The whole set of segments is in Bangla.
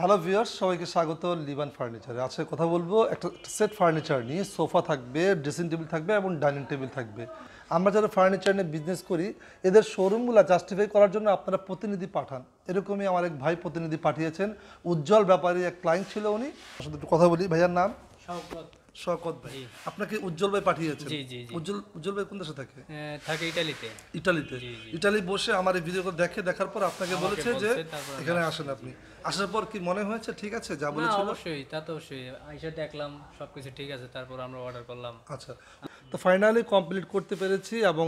হ্যালো ভিউয়ার্স সবাইকে স্বাগত লিবান ফার্নিচারে আজকে কথা বলবো একটা সেট ফার্নিচার নিয়ে সোফা থাকবে ড্রেসিং টেবিল থাকবে এবং ডাইনিং টেবিল থাকবে আমরা যারা ফার্নিচার নিয়ে বিজনেস করি এদের শোরুমগুলো জাস্টিফাই করার জন্য আপনারা প্রতিনিধি পাঠান এরকমই আমার এক ভাই প্রতিনিধি পাঠিয়েছেন উজ্জ্বল ব্যাপারী এক ক্লায়েন্ট ছিল উনি আসলে একটু কথা বলি ভাইয়ার নাম শকত ভাই আপনাকে উজ্জ্বল ভাই পাঠিয়েছেন উজ্জ্বল উজ্জ্বল ভাই কোন দেশে থাকে থাকে ইটালিতে ইটালিতে ইটালি বসে আমার এই ভিডিও দেখে দেখার পর আপনাকে বলেছে যে এখানে আসেন আপনি আসার পর কি মনে হয়েছে ঠিক আছে যা বলেছিল অবশ্যই তা তো অবশ্যই আইসা দেখলাম সবকিছু ঠিক আছে তারপর আমরা অর্ডার করলাম আচ্ছা তো ফাইনালি কমপ্লিট করতে পেরেছি এবং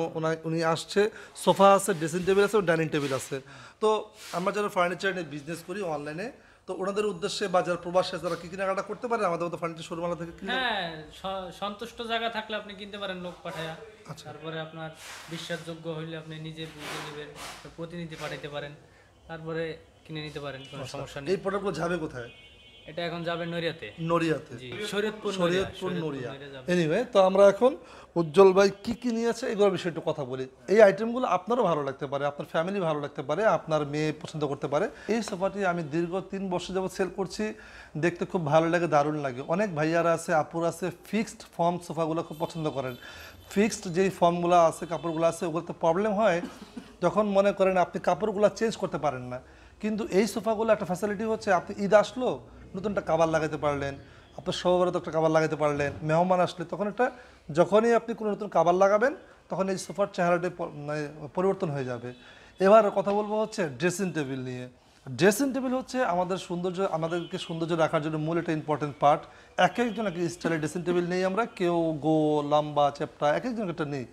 উনি আসছে সোফা আছে ড্রেসিং টেবিল আছে ডাইনিং টেবিল আছে তো আমরা যারা ফার্নিচার নিয়ে বিজনেস করি অনলাইনে তো ওনাদের উদ্দেশ্যে বাজার প্রবাসে যারা কি কেনাকাটা করতে পারে আমাদের মতো ফার্নিচার শোরুমালা থেকে হ্যাঁ সন্তুষ্ট জায়গা থাকলে আপনি কিনতে পারেন লোক পাঠায়া আচ্ছা। তারপরে আপনার বিশ্বাসযোগ্য হইলে আপনি নিজে বুঝে নেবেন প্রতিনিধি পাঠাইতে পারেন তারপরে কিনে নিতে পারেন কোনো আচ্ছা। সমস্যা নেই এই প্রোডাক্টগুলো যাবে কোথায় এটা এখন যাবে নড়িয়াতে নড়িয়াতে শরীয়তপুর শরীয়তপুর নড়িয়া এনিওয়ে তো আমরা এখন উজ্জ্বল ভাই কি কি নিয়েছে এগুলোর বিষয়ে একটু কথা বলি এই আইটেমগুলো আপনারও ভালো লাগতে পারে আপনার ফ্যামিলি ভালো লাগতে পারে আপনার মেয়ে পছন্দ করতে পারে এই সোফাটি আমি দীর্ঘ তিন বছর যাবত সেল করছি দেখতে খুব ভালো লাগে দারুণ লাগে অনেক ভাইয়ারা আছে আপুর আছে ফিক্সড ফর্ম সোফাগুলো খুব পছন্দ করেন ফিক্সড যেই ফর্মগুলো আছে কাপড়গুলো আছে ওগুলোতে প্রবলেম হয় যখন মনে করেন আপনি কাপড়গুলো চেঞ্জ করতে পারেন না কিন্তু এই সোফাগুলো একটা ফ্যাসিলিটি হচ্ছে আপনি ঈদ আসলো নতুন একটা কাবার লাগাতে পারলেন আপনার সহবারত একটা কাবার লাগাতে পারলেন মেহমান আসলে তখন একটা যখনই আপনি কোনো নতুন কাবার লাগাবেন তখন এই সোফার চেহারাটি মানে পরিবর্তন হয়ে যাবে এবার কথা বলবো হচ্ছে ড্রেসিং টেবিল নিয়ে ড্রেসিং টেবিল হচ্ছে আমাদের সৌন্দর্য আমাদেরকে সৌন্দর্য রাখার জন্য মূল একটা ইম্পর্টেন্ট পার্ট এক একজন এক স্টাইলের ড্রেসিং টেবিল নেই আমরা কেউ গো লম্বা চ্যাপটা এক একজন একটা নেই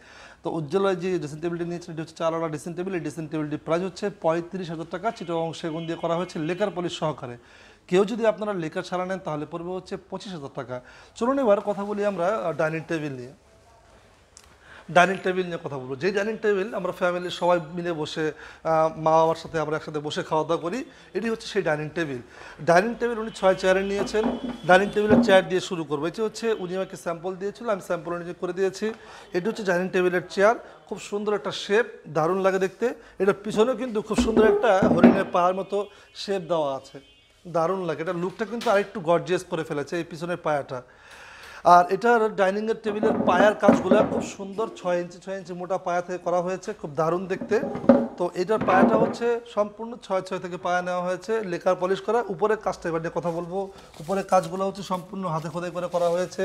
তো উজ্জ্বলয় যে ড্রেসিং টেবিলটি নিয়েছে এটি হচ্ছে চারওয়ালা ড্রেসিং টেবিল এই ড্রেসিং টেবিলটি প্রাইস হচ্ছে পঁয়ত্রিশ হাজার টাকা চিটং সেগুন দিয়ে করা হয়েছে লেকার পলিশ সহকারে কেউ যদি আপনারা লেখা ছাড়া নেন তাহলে পড়বে হচ্ছে পঁচিশ হাজার টাকা চলুন এবার কথা বলি আমরা ডাইনিং টেবিল নিয়ে ডাইনিং টেবিল নিয়ে কথা বলবো যে ডাইনিং টেবিল আমরা ফ্যামিলির সবাই মিলে বসে মা বাবার সাথে আমরা একসাথে বসে খাওয়া দাওয়া করি এটি হচ্ছে সেই ডাইনিং টেবিল ডাইনিং টেবিল উনি ছয় চেয়ারে নিয়েছেন ডাইনিং টেবিলের চেয়ার দিয়ে শুরু করবো এটি হচ্ছে উনি আমাকে স্যাম্পল দিয়েছিল আমি স্যাম্পল নিজে করে দিয়েছি এটি হচ্ছে ডাইনিং টেবিলের চেয়ার খুব সুন্দর একটা শেপ দারুণ লাগে দেখতে এটার পিছনেও কিন্তু খুব সুন্দর একটা হরিণের পাহাড় মতো শেপ দেওয়া আছে দারুণ লাগে এটা লুকটা কিন্তু আরেকটু গর্জিয়াস করে ফেলেছে এই পিছনের পায়াটা আর এটার ডাইনিং এর টেবিলের পায়ার কাজগুলো খুব সুন্দর ছয় ইঞ্চি ছয় ইঞ্চি মোটা পায়া থেকে করা হয়েছে খুব দারুণ দেখতে তো এটার পায়াটা হচ্ছে সম্পূর্ণ ছয় ছয় থেকে পায়া নেওয়া হয়েছে লেখার পলিশ করা উপরের কাজটা এবার নিয়ে কথা বলবো উপরের কাজগুলো হচ্ছে সম্পূর্ণ হাতে খোদাই করে করা হয়েছে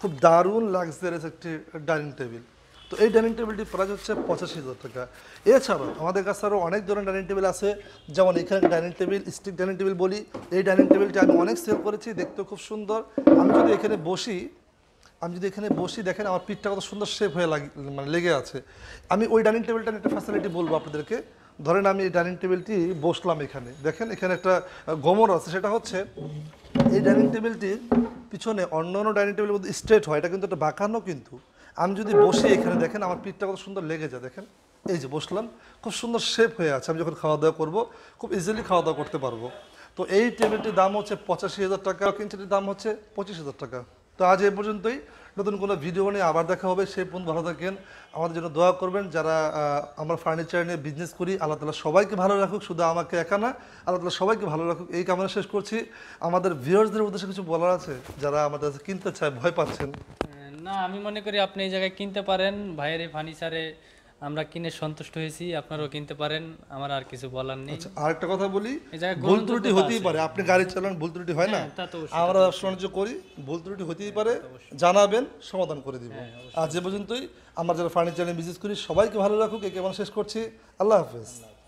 খুব দারুণ লাক্সারিয়াস একটি ডাইনিং টেবিল তো এই ডাইনিং টেবিলটির প্রাইস হচ্ছে পঁচাশি হাজার টাকা এছাড়াও আমাদের কাছে আরও অনেক ধরনের ডাইনিং টেবিল আছে যেমন এখানে dining table stick dining table বলি এই ডাইনিং টেবিলটি আমি অনেক সেল করেছি দেখতে খুব সুন্দর আমি যদি এখানে বসি আমি যদি এখানে বসি দেখেন আমার পিঠটা কত সুন্দর শেপ হয়ে লাগে মানে লেগে আছে আমি ওই ডাইনিং টেবিলটা একটা ফ্যাসিলিটি বলবো আপনাদেরকে ধরেন আমি এই ডাইনিং টেবিলটি বসলাম এখানে দেখেন এখানে একটা গোমর আছে সেটা হচ্ছে এই ডাইনিং টেবিলটির পিছনে অন্য অন্য ডাইনিং টেবিলের মধ্যে স্ট্রেট হয় এটা কিন্তু একটা বাঁকানো কিন্তু আমি যদি বসি এখানে দেখেন আমার পিঠটা কত সুন্দর লেগে যায় দেখেন এই যে বসলাম খুব সুন্দর শেপ হয়ে আছে আমি যখন খাওয়া দাওয়া করবো খুব ইজিলি খাওয়া দাওয়া করতে পারবো তো এই টেবিলটির দাম হচ্ছে পঁচাশি হাজার টাকা কিনছেটির দাম হচ্ছে পঁচিশ হাজার টাকা তো আজ এ পর্যন্তই নতুন কোনো ভিডিও নিয়ে আবার দেখা হবে সেই পর্যন্ত ভালো থাকেন আমাদের জন্য দোয়া করবেন যারা আমরা ফার্নিচার নিয়ে বিজনেস করি আল্লাহ তালা সবাইকে ভালো রাখুক শুধু আমাকে একা না আল্লাহ তালা সবাইকে ভালো রাখুক এই কামনা শেষ করছি আমাদের ভিউয়ার্সদের উদ্দেশ্যে কিছু বলার আছে যারা আমাদের কাছে কিনতে চায় ভয় পাচ্ছেন না আমি মনে করি আপনি এই জায়গায় কিনতে পারেন ভাইয়ের এই ফার্নিচারে আমরা কিনে সন্তুষ্ট হয়েছি আপনারাও কিনতে পারেন আমার আর কিছু বলার নেই আচ্ছা, আর একটা কথা বলি ভুল ত্রুটি হতেই পারে আপনি গাড়ি চালান ভুল ত্রুটি হয় না হ্যাঁ, আমরা ব্যবসা করি ভুল ত্রুটি হতেই পারে জানাবেন সমাধান করে দিব হ্যাঁ, আর যে পর্যন্তই আমরা যারা ফার্নিচারে বিজনেস করি সবাইকে ভালো রাখুক একে শেষ করছি আল্লাহ হাফেজ